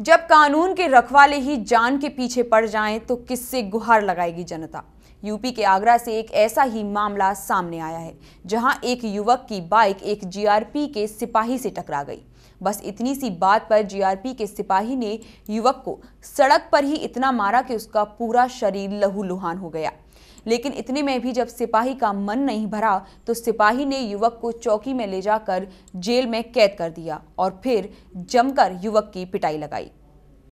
जब कानून के रखवाले ही जान के पीछे पड़ जाएं तो किससे गुहार लगाएगी जनता यूपी के आगरा से एक ऐसा ही मामला सामने आया है जहां एक युवक की बाइक एक जीआरपी के सिपाही से टकरा गई बस इतनी सी बात पर जीआरपी के सिपाही ने युवक को सड़क पर ही इतना मारा कि उसका पूरा शरीर लहू हो गया लेकिन इतने में भी जब सिपाही का मन नहीं भरा तो सिपाही ने युवक को चौकी में ले जाकर जेल में कैद कर दिया और फिर जमकर युवक की पिटाई लगाई